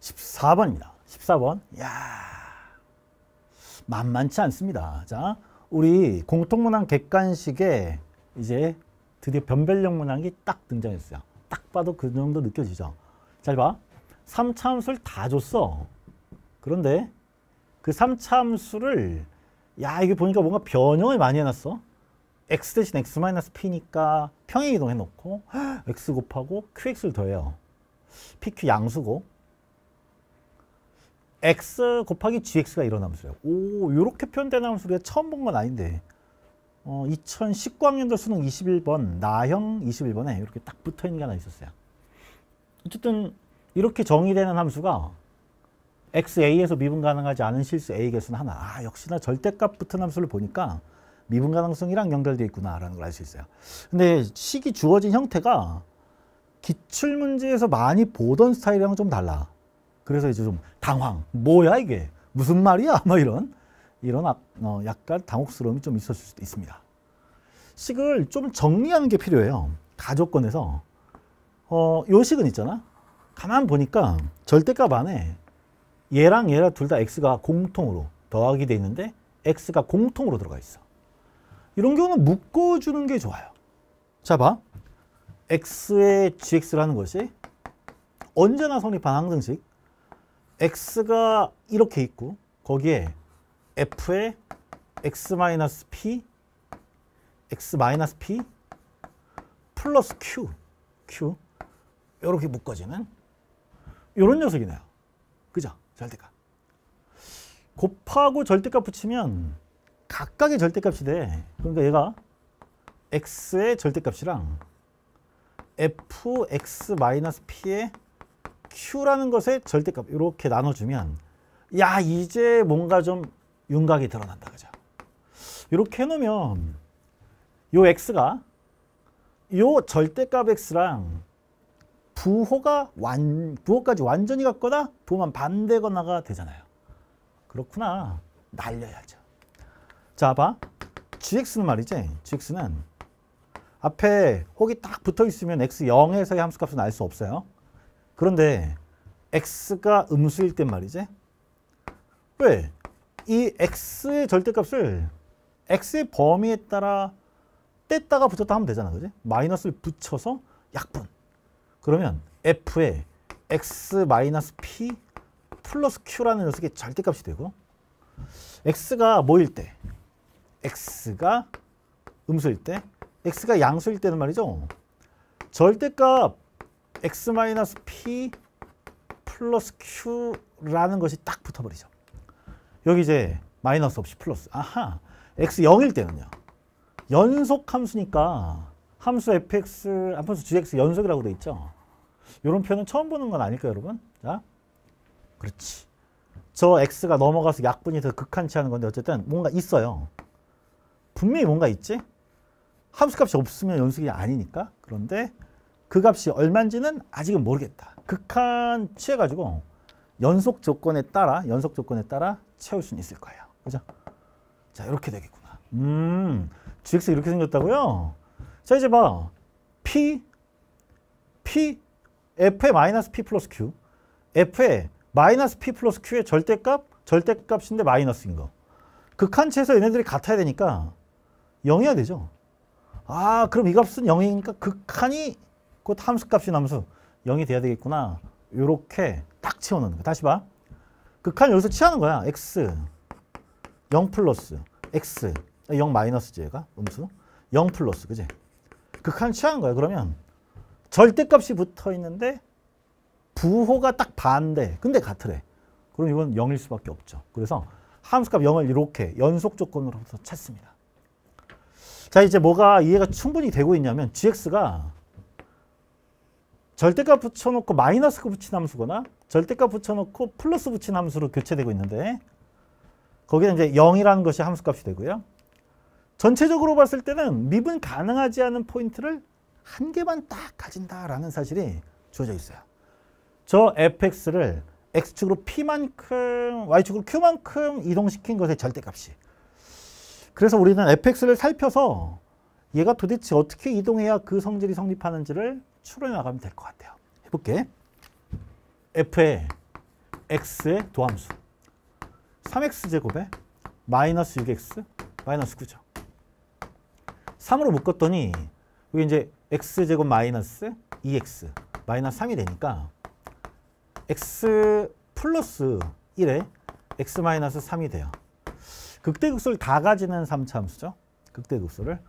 14번입니다. 14번. 야 만만치 않습니다. 자, 우리 공통문항 객관식에 이제 드디어 변별력 문항이 딱 등장했어요. 딱 봐도 그 정도 느껴지죠. 잘 봐. 3차함수를 다 줬어. 그런데 그 3차함수를 야 이게 보니까 뭔가 변형을 많이 해놨어. x 대신 x 마이너스 p니까 평행 이동해놓고 x 곱하고 qx를 더해요. pq 양수고 x 곱하기 gx가 일어나면 서요 오, 이렇게 표현된 함수가 처음 본 건 아닌데 어, 2019학년도 수능 21번, 나형 21번에 이렇게 딱 붙어있는 게 하나 있었어요. 어쨌든 이렇게 정의되는 함수가 xa에서 미분 가능하지 않은 실수 a 개수는 하나. 아, 역시나 절대값 붙은 함수를 보니까 미분 가능성이랑 연결되어 있구나라는 걸 알 수 있어요. 근데 식이 주어진 형태가 기출문제에서 많이 보던 스타일이랑 좀 달라. 그래서 이제 좀 당황. 뭐야 이게? 무슨 말이야? 뭐 이런 이런 어, 약간 당혹스러움이 좀 있었을 수도 있습니다. 식을 좀 정리하는 게 필요해요. 가족권에서 어, 요 식은 있잖아. 가만 보니까 절대값 안에 얘랑 얘랑 둘 다 x가 공통으로 더하기 돼 있는데 x가 공통으로 들어가 있어. 이런 경우는 묶어주는 게 좋아요. 자 봐. x의 gx라는 것이 언제나 성립한 항등식 x가 이렇게 있고 거기에 f 의 x-p x-p 플러스 q q 이렇게 묶어지는 이런 녀석이네요. 그죠? 절대값. 곱하고 절대값 붙이면 각각의 절대값이 돼. 그러니까 얘가 x의 절대값이랑 fx-p의 Q라는 것의 절대값 이렇게 나눠주면 야 이제 뭔가 좀 윤곽이 드러난다 그죠? 이렇게 해놓으면 요 X가 요 절대값 X랑 부호가 완, 부호까지 완전히 같거나 부호만 반대거나가 되잖아요. 그렇구나. 날려야죠. 자, 봐. gx는 말이지. gx는 앞에 혹이 딱 붙어 있으면 x0에서의 함수값은 알 수 없어요. 그런데 x가 음수일 땐 말이지. 왜? 이 x의 절대값을 x의 범위에 따라 뗐다가 붙였다 하면 되잖아. 그지? 마이너스를 붙여서 약분. 그러면 f에 x p 플러스 q라는 녀석이 절대값이 되고 x가 뭐일 때? x가 음수일 때? x가 양수일 때는 말이죠. 절대값 x-p 플러스 q라는 것이 딱 붙어버리죠. 여기 이제 마이너스 없이 플러스. 아하. x 0일 때는요. 연속 함수니까 함수 fx, 함수 gx 연속이라고 돼 있죠. 이런 표현은 처음 보는 건 아닐까요, 여러분? 자, 그렇지. 저 x가 넘어가서 약분이 더 극한치 하는 건데 어쨌든 뭔가 있어요. 분명히 뭔가 있지? 함수값이 없으면 연속이 아니니까. 그런데 그 값이 얼마인지는 아직은 모르겠다. 극한 취해가지고 연속 조건에 따라 연속 조건에 따라 채울 수는 있을 거예요. 그죠? 자 이렇게 되겠구나. 음, GX 이렇게 생겼다고요? 자 이제 봐. P, P, F의 마이너스 P 플러스 Q, F의 마이너스 P 플러스 Q의 절대값, 절대값인데 마이너스인 거. 극한치에서 얘네들이 같아야 되니까 0이어야 되죠. 아 그럼 이 값은 0이니까 극한이 그 함수값이 남수 0이 돼야 되겠구나. 요렇게 딱채워놓는거 다시 봐. 극한 그 여기서 치하는 거야. x 0 플러스 x 0 마이너스지 얘가 음수 0 플러스 그지? 극한 그 취하는 거야. 그러면 절대값이 붙어 있는데 부호가 딱 반대. 근데 같으래. 그럼 이건 0일 수밖에 없죠. 그래서 함수값 0을 이렇게 연속 조건으로부터 찾습니다. 자 이제 뭐가 이해가 충분히 되고 있냐면 gx가 절대값 붙여놓고 마이너스 그 붙인 함수거나 절대값 붙여놓고 플러스 붙인 함수로 교체되고 있는데 거기는 이제 0이라는 것이 함수값이 되고요. 전체적으로 봤을 때는 미분 가능하지 않은 포인트를 한 개만 딱 가진다라는 사실이 주어져 있어요. 저 fx를 x축으로 p만큼, y축으로 q만큼 이동시킨 것의 절대값이. 그래서 우리는 fx를 살펴서 얘가 도대체 어떻게 이동해야 그 성질이 성립하는지를 추론해 나가면 될 것 같아요. 해볼게. f의 x의 도함수. 3x제곱에 마이너스 6x, 마이너스 9죠. 3으로 묶었더니 여기 이제 x제곱 마이너스 2x, 마이너스 3이 되니까 x 플러스 1에 x 마이너스 3이 돼요. 극대극소를 다 가지는 3차함수죠. 극대극소를.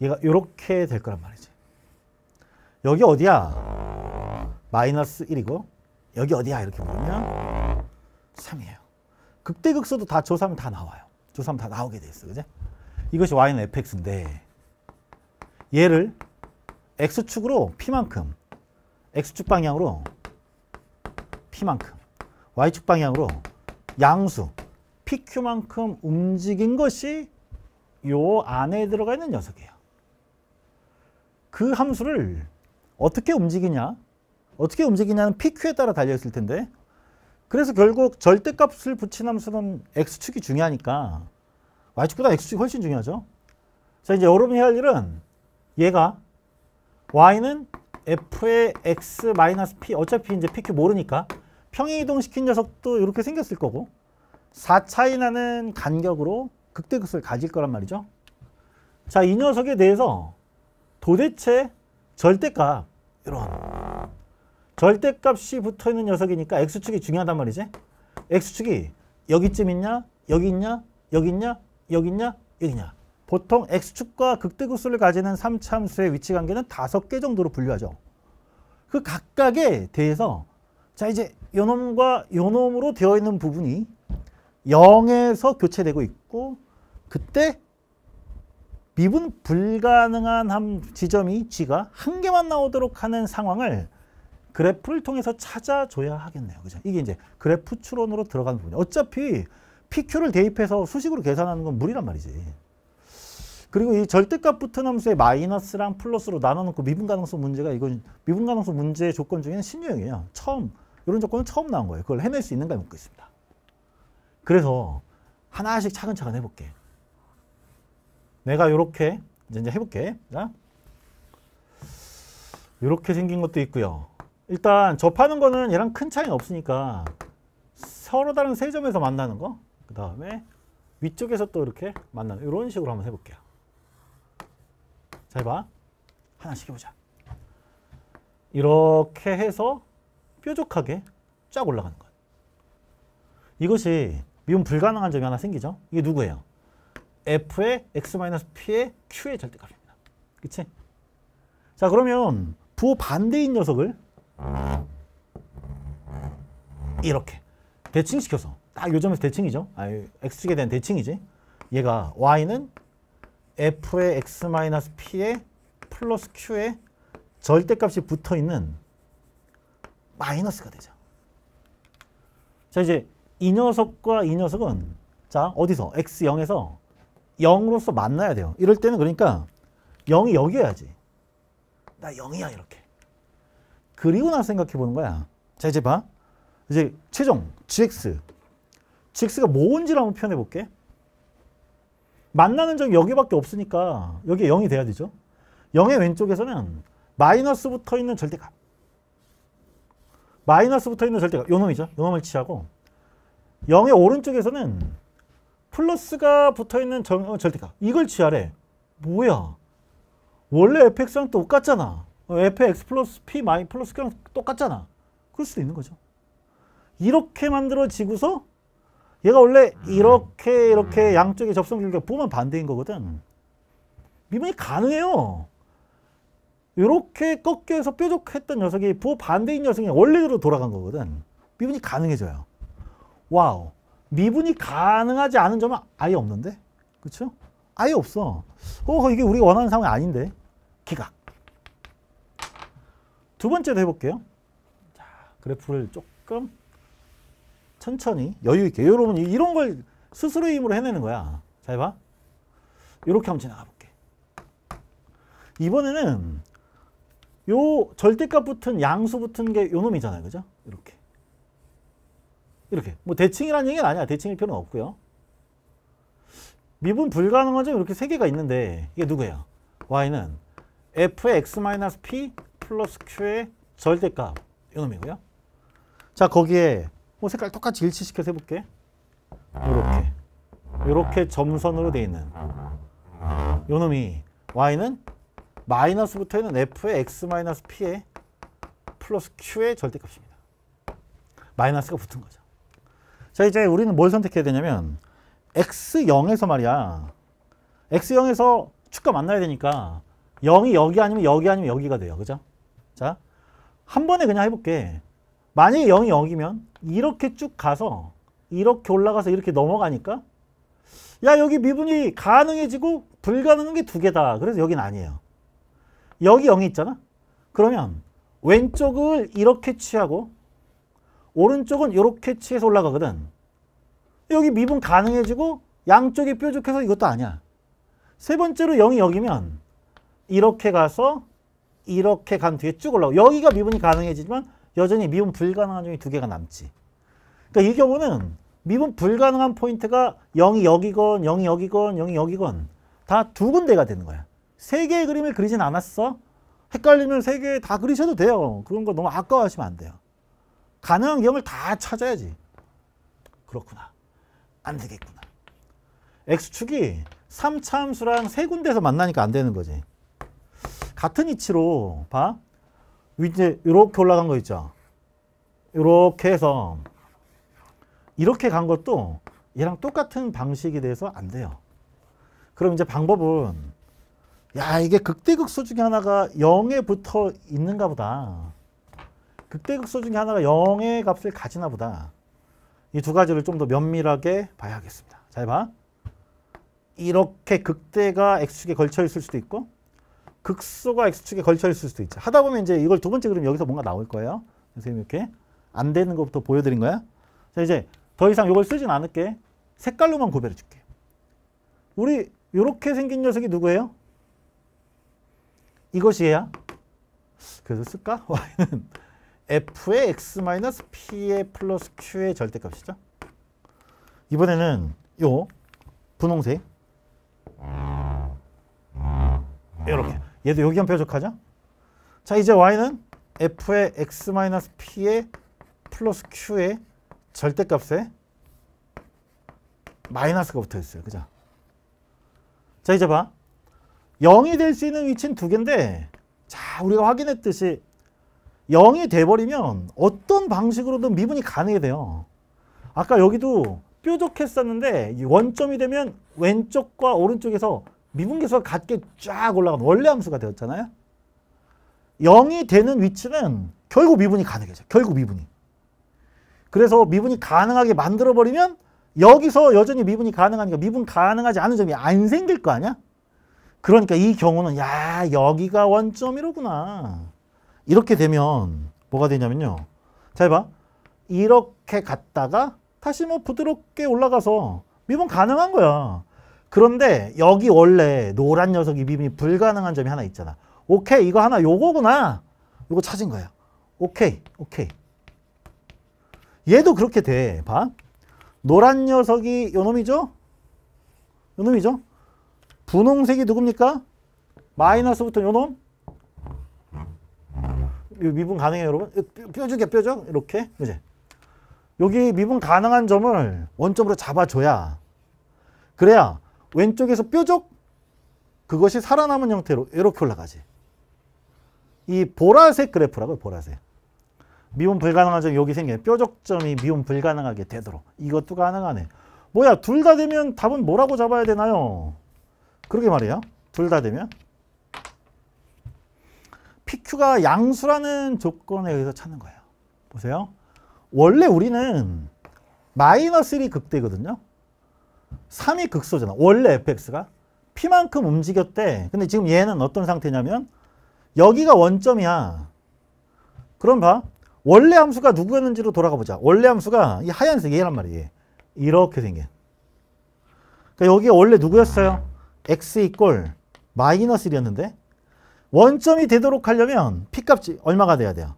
얘가 이렇게 될 거란 말이지. 여기 어디야? 마이너스 1이고 여기 어디야? 이렇게 물면 3이에요. 극대극소도 다 조사하면 다 나와요. 조사하면 다 나오게 돼 있어. 그죠? 이것이 y는 fx인데 얘를 x축으로 p만큼 x축 방향으로 p만큼 y축 방향으로 양수 pq만큼 움직인 것이 요 안에 들어가 있는 녀석이에요. 그 함수를 어떻게 움직이냐 어떻게 움직이냐는 PQ에 따라 달려있을 텐데 그래서 결국 절대값을 붙인 함수는 X축이 중요하니까 Y축보다 X축이 훨씬 중요하죠. 자 이제 여러분이 할 일은 얘가 Y는 F의 X-P 마이너스 어차피 이제 PQ 모르니까 평행이동시킨 녀석도 이렇게 생겼을 거고 4차이 나는 간격으로 극대극을 가질 거란 말이죠. 자, 이 녀석에 대해서 도대체 절대값 이런 절대값이 붙어있는 녀석이니까 x축이 중요하단 말이지. x축이 여기쯤 있냐, 여기 있냐, 여기 있냐, 여기 있냐, 여기 있냐. 보통 x축과 극대급수를 가지는 삼참수의 위치관계는 다섯 개 정도로 분류하죠. 그 각각에 대해서 자 이제 요놈과 요놈으로 되어 있는 부분이 0에서 교체되고 있고 그때 미분 불가능한 함 지점이 g가 한 개만 나오도록 하는 상황을 그래프를 통해서 찾아줘야 하겠네요. 그죠? 이게 이제 그래프 추론으로 들어가는 부분이 어차피 PQ를 대입해서 수식으로 계산하는 건 무리란 말이지. 그리고 이 절대값 붙은 함수의 마이너스랑 플러스로 나눠놓고 미분 가능성 문제가 이건 미분 가능성 문제의 조건 중에는 신유형이에요. 처음 이런 조건은 처음 나온 거예요. 그걸 해낼 수 있는가 묻고 있습니다. 그래서 하나씩 차근차근 해볼게. 내가 이렇게 이제 해볼게. 이렇게 생긴 것도 있고요. 일단 접하는 거는 얘랑 큰 차이는 없으니까 서로 다른 세 점에서 만나는 거. 그 다음에 위쪽에서 또 이렇게 만나는 이런 식으로 한번 해볼게요. 잘 봐. 하나씩 해보자. 이렇게 해서 뾰족하게 쫙 올라가는 것. 이것이 미분 불가능한 점이 하나 생기죠. 이게 누구예요? f의 x-p의 q의 절대값입니다. 그치? 자 그러면 부반대인 녀석을 이렇게 대칭시켜서 딱 요점에서 대칭이죠. 아, x축에 대한 대칭이지. 얘가 y는 f의 x-p의 플러스 q의 절대값이 붙어있는 마이너스가 되죠. 자 이제 이 녀석과 이 녀석은 자 어디서 x0에서 0으로서 만나야 돼요. 이럴 때는 그러니까 0이 여기여야지. 나 0이야 이렇게. 그리고 나서 생각해 보는 거야. 자 이제 봐. 이제 최종 GX. GX가 뭔지를 한번 표현해 볼게. 만나는 점이 여기밖에 없으니까 여기에 0이 돼야 되죠. 0의 왼쪽에서는 마이너스 붙어 있는 절대값. 마이너스 붙어 있는 절대값. 요 놈이죠. 요 놈을 치하고 0의 오른쪽에서는 플러스가 붙어있는 정, 어, 절대값 이걸 취하래. 뭐야? 원래 fx랑 똑같잖아. fx 어, 플러스 p 마이 플러스 q랑 똑같잖아. 그럴 수도 있는 거죠. 이렇게 만들어지고서 얘가 원래 음. 이렇게 이렇게 음. 양쪽의 접선길이 보면 반대인 거거든. 미분이 가능해요. 이렇게 꺾여서 뾰족했던 녀석이 부호 반대인 녀석이 원래대로 돌아간 거거든. 미분이 가능해져요. 와우. 미분이 가능하지 않은 점은 아예 없는데? 그쵸 아예 없어. 어, 이게 우리가 원하는 상황이 아닌데. 기각. 두 번째도 해볼게요. 자, 그래프를 조금 천천히 여유 있게. 여러분 이런 걸 스스로의 힘으로 해내는 거야. 잘 봐. 이렇게 한번 지나가 볼게. 이번에는 요 절대값 붙은 양수 붙은 게요 놈이잖아요. 그죠? 이렇게. 이렇게. 뭐 대칭이라는 얘기는 아니야. 대칭일 필요는 없고요. 미분 불가능한 점이 이렇게 세 개가 있는데 이게 누구예요? y는 f의 x-p 플러스 q의 절대값 이놈이고요. 자 거기에 뭐 색깔 똑같이 일치시켜서 해볼게. 요렇게 요렇게 점선으로 돼 있는 요놈이 y는 마이너스부터 는 f의 x-p의 플러스 q의 절대값입니다. 마이너스가 붙은 거죠. 자, 이제 우리는 뭘 선택해야 되냐면 x0에서 말이야. x0에서 축과 만나야 되니까 0이 여기 아니면 여기 아니면 여기가 돼요. 그죠? 자, 한 번에 그냥 해볼게. 만약에 0이 여기면 이렇게 쭉 가서 이렇게 올라가서 이렇게 넘어가니까 야 여기 미분이 가능해지고 불가능한 게 두 개다. 그래서 여기는 아니에요. 여기 0이 있잖아. 그러면 왼쪽을 이렇게 취하고 오른쪽은 이렇게 치해서 올라가거든. 여기 미분 가능해지고 양쪽이 뾰족해서 이것도 아니야. 세 번째로 0이 여기면 이렇게 가서 이렇게 간 뒤에 쭉 올라오고 여기가 미분이 가능해지지만 여전히 미분 불가능한 종이 두 개가 남지. 그러니까 이 경우는 미분 불가능한 포인트가 0이 여기건 0이 여기건 0이 여기건 다 두 군데가 되는 거야. 세 개의 그림을 그리진 않았어. 헷갈리면 세 개 다 그리셔도 돼요. 그런 거 너무 아까워하시면 안 돼요. 가능한 경우를 다 찾아야지. 그렇구나. 안 되겠구나. X축이 3차함수랑 세 군데에서 만나니까 안 되는 거지. 같은 위치로 봐. 이제 이렇게 올라간 거 있죠. 이렇게 해서 이렇게 간 것도 얘랑 똑같은 방식에 대서안 돼요. 그럼 이제 방법은 야 이게 극대극소 중에 하나가 0에 붙어 있는가 보다. 극대극소 중에 하나가 0의 값을 가지나 보다. 이 두 가지를 좀 더 면밀하게 봐야겠습니다. 잘 봐. 이렇게 극대가 X축에 걸쳐 있을 수도 있고 극소가 X축에 걸쳐 있을 수도 있죠. 하다 보면 이제 이걸 두 번째 그럼 여기서 뭔가 나올 거예요. 선생님 이렇게 안 되는 것부터 보여드린 거야. 자 이제 더 이상 이걸 쓰진 않을게. 색깔로만 구별해 줄게. 우리 이렇게 생긴 녀석이 누구예요? 이것이 얘야. 그래서 쓸까? Y는 f의 x 마이너스 p의 플러스 q의 절대값이죠. 이번에는 요 분홍색 이렇게 얘도 여기한 표적하죠. 자 이제 y는 f의 x 마이너스 p의 플러스 q의 절대값에 마이너스가 붙어 있어요. 그죠? 자 이제 봐. 0이 될 수 있는 위치는 두 개인데 자 우리가 확인했듯이 0이 돼버리면 어떤 방식으로든 미분이 가능해 돼요. 아까 여기도 뾰족했었는데 원점이 되면 왼쪽과 오른쪽에서 미분계수가 같게 쫙 올라간 원래 함수가 되었잖아요. 0이 되는 위치는 결국 미분이 가능해져. 요 결국 미분이. 그래서 미분이 가능하게 만들어버리면 여기서 여전히 미분이 가능하니까 미분 가능하지 않은 점이 안 생길 거 아니야? 그러니까 이 경우는 야 여기가 원점이로구나. 이렇게 되면 뭐가 되냐면요. 잘 봐. 이렇게 갔다가 다시 뭐 부드럽게 올라가서 미분 가능한 거야. 그런데 여기 원래 노란 녀석 이 미분이 불가능한 점이 하나 있잖아. 오케이 이거 하나 요거구나. 요거 찾은 거야. 오케이 오케이. 얘도 그렇게 돼. 봐. 노란 녀석이 요 놈이죠? 요 놈이죠? 분홍색이 누굽니까? 마이너스부터 요놈? 미분 가능해요, 여러분? 뾰족해, 뾰족? 이렇게. 그지? 여기 미분 가능한 점을 원점으로 잡아줘야 그래야 왼쪽에서 뾰족 그것이 살아남은 형태로 이렇게 올라가지. 이 보라색 그래프라고요, 보라색. 미분 불가능한 점이 여기 생겨요. 뾰족점이 미분 불가능하게 되도록. 이것도 가능하네. 뭐야, 둘 다 되면 답은 뭐라고 잡아야 되나요? 그러게 말이야. 둘 다 되면. PQ가 양수라는 조건에 의해서 찾는 거예요. 보세요. 원래 우리는 마이너스 1이 극대거든요. 3이 극소잖아. 원래 fx가. p만큼 움직였대. 근데 지금 얘는 어떤 상태냐면 여기가 원점이야. 그럼 봐. 원래 함수가 누구였는지로 돌아가 보자. 원래 함수가 이 하얀색 얘란 말이에요. 이렇게 생긴. 그러니까 여기 가 원래 누구였어요? x 이꼴 마이너스 1이었는데 원점이 되도록 하려면 P값이 얼마가 돼야 돼요?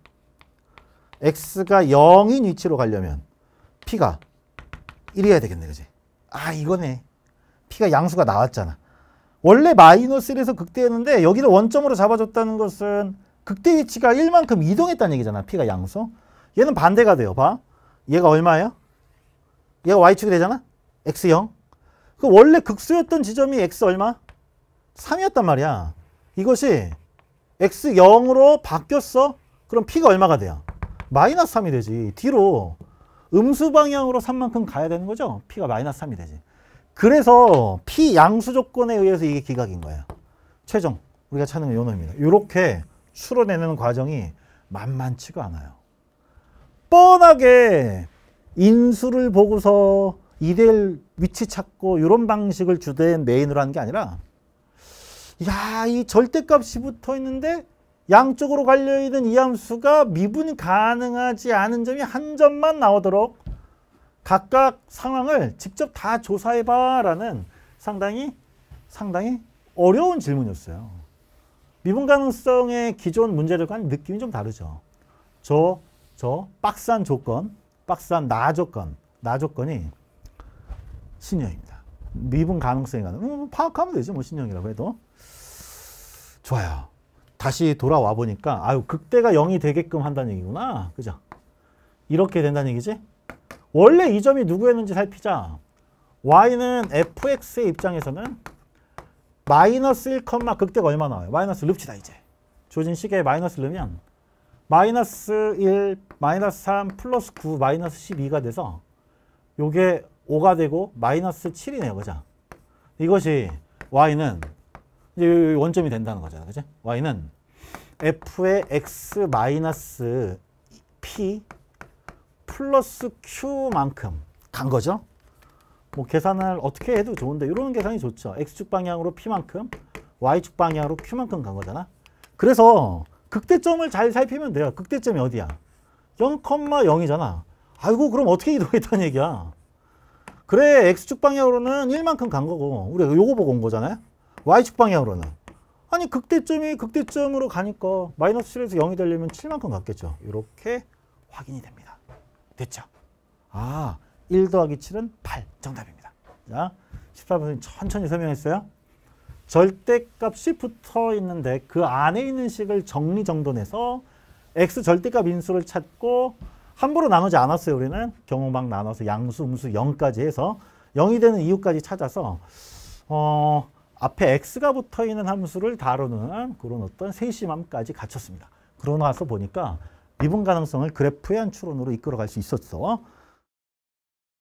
X가 0인 위치로 가려면 P가 1이어야 되겠네, 그지? 아, 이거네. P가 양수가 나왔잖아. 원래 마이너스 1에서 극대였는데 여기를 원점으로 잡아줬다는 것은 극대 위치가 1만큼 이동했다는 얘기잖아, P가 양수. 얘는 반대가 돼요, 봐. 얘가 얼마예요? 얘가 Y축이 되잖아? X0. 그 원래 극수였던 지점이 X 얼마? 3이었단 말이야. 이것이 x0으로 바뀌었어? 그럼 p가 얼마가 돼요? 마이너스 3이 되지. 뒤로 음수 방향으로 3만큼 가야 되는 거죠. p가 마이너스 3이 되지. 그래서 p 양수 조건에 의해서 이게 기각인 거예요. 최종 우리가 찾는 건이 놈입니다. 이렇게 추론해내는 과정이 만만치가 않아요. 뻔하게 인수를 보고서 이대1 위치 찾고 이런 방식을 주된 메인으로 하는 게 아니라 야, 이 절대값이 붙어 있는데 양쪽으로 갈려 있는 이 함수가 미분 가능하지 않은 점이 한 점만 나오도록 각각 상황을 직접 다 조사해봐라는 상당히 상당히 어려운 질문이었어요. 미분 가능성의 기존 문제들과는 느낌이 좀 다르죠. 저, 저 박스한 조건, 박스나 조건, 나 조건이 신여입니다. 미분 가능성이 가능. 음, 파악하면 되지 뭐 신형이라고 해도. 좋아요. 다시 돌아와 보니까 아유 극대가 0이 되게끔 한다는 얘기구나. 그죠? 이렇게 된다는 얘기지? 원래 이 점이 누구였는지 살피자. y는 fx의 입장에서는 마이너스 1, 극대가 얼마 나와요? 마이너스 릅치다 이제. 조진 식에 마이너스 넣으면 마이너스 1, 마이너스 3, 플러스 9, 마이너스 12가 돼서 요게 5가 되고 마이너스 7이네요. 그죠? 이것이 y는 이제 원점이 된다는 거잖아. 그죠? y는 f의 x 마이너스 p 플러스 q만큼 간 거죠. 뭐 계산을 어떻게 해도 좋은데 이런 계산이 좋죠. x축 방향으로 p만큼 y축 방향으로 q만큼 간 거잖아. 그래서 극대점을 잘 살피면 돼요. 극대점이 어디야? 0,0이잖아. 아이고 그럼 어떻게 이동했다는 얘기야. 그래 X축 방향으로는 1만큼 간 거고 우리가 요거 보고 온 거잖아요. Y축 방향으로는. 아니 극대점이 극대점으로 가니까 마이너스 7에서 0이 되려면 7만큼 갔겠죠. 이렇게 확인이 됩니다. 됐죠? 아, 1 더하기 7은 8 정답입니다. 자, 14번 천천히 설명했어요. 절대값이 붙어 있는데 그 안에 있는 식을 정리정돈해서 x 절대값 인수를 찾고 함부로 나누지 않았어요. 우리는 경우막 나눠서 양수, 음수, 0까지 해서 0이 되는 이유까지 찾아서 어, 앞에 x가 붙어 있는 함수를 다루는 그런 어떤 세심함까지 갖췄습니다. 그러고 나서 보니까 미분 가능성을 그래프의 한 추론으로 이끌어갈 수 있었어.